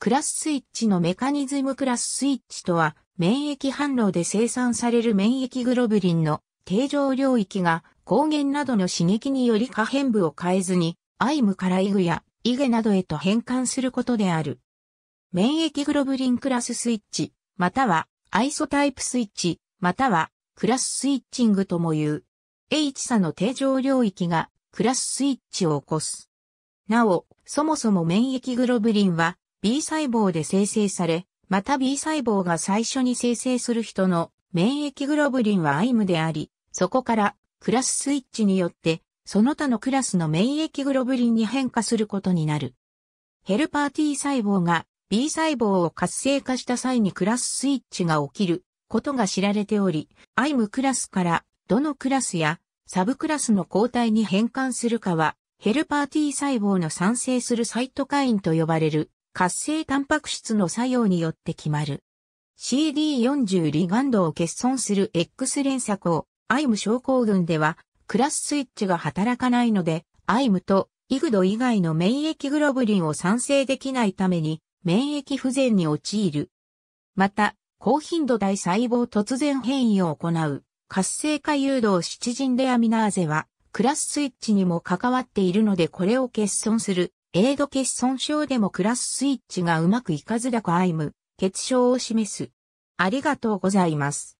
クラススイッチのメカニズムクラススイッチとは、免疫反応で生産される免疫グロブリンの定常領域が抗原などの刺激により可変部を変えずに、アイムからイグやイゲなどへと変換することである。免疫グロブリンクラススイッチ、またはアイソタイプスイッチ、またはクラススイッチングとも言う。H 差の定常領域がクラススイッチを起こす。なお、そもそも免疫グロブリンは B 細胞で生成され、また B 細胞が最初に生成する人の免疫グロブリンは IM であり、そこからクラススイッチによってその他のクラスの免疫グロブリンに変化することになる。ヘルパー T 細胞が B 細胞を活性化した際にクラススイッチが起きることが知られており、IM クラスからどのクラスやサブクラスの抗体に変換するかは、ヘルパー T 細胞の産生するサイトカインと呼ばれる活性タンパク質の作用によって決まる。CD40 リガンドを欠損する X 連鎖をイム症候群ではクラススイッチが働かないのでアイムとイグド以外の免疫グロブリンを産生できないために免疫不全に陥る。また、高頻度大細胞突然変異を行う活性化誘導七人レアミナーゼはクラススイッチにも関わっているのでこれを欠損するエイド欠損症でもクラススイッチがうまくいかずだかアイム、欠症を示す。ありがとうございます。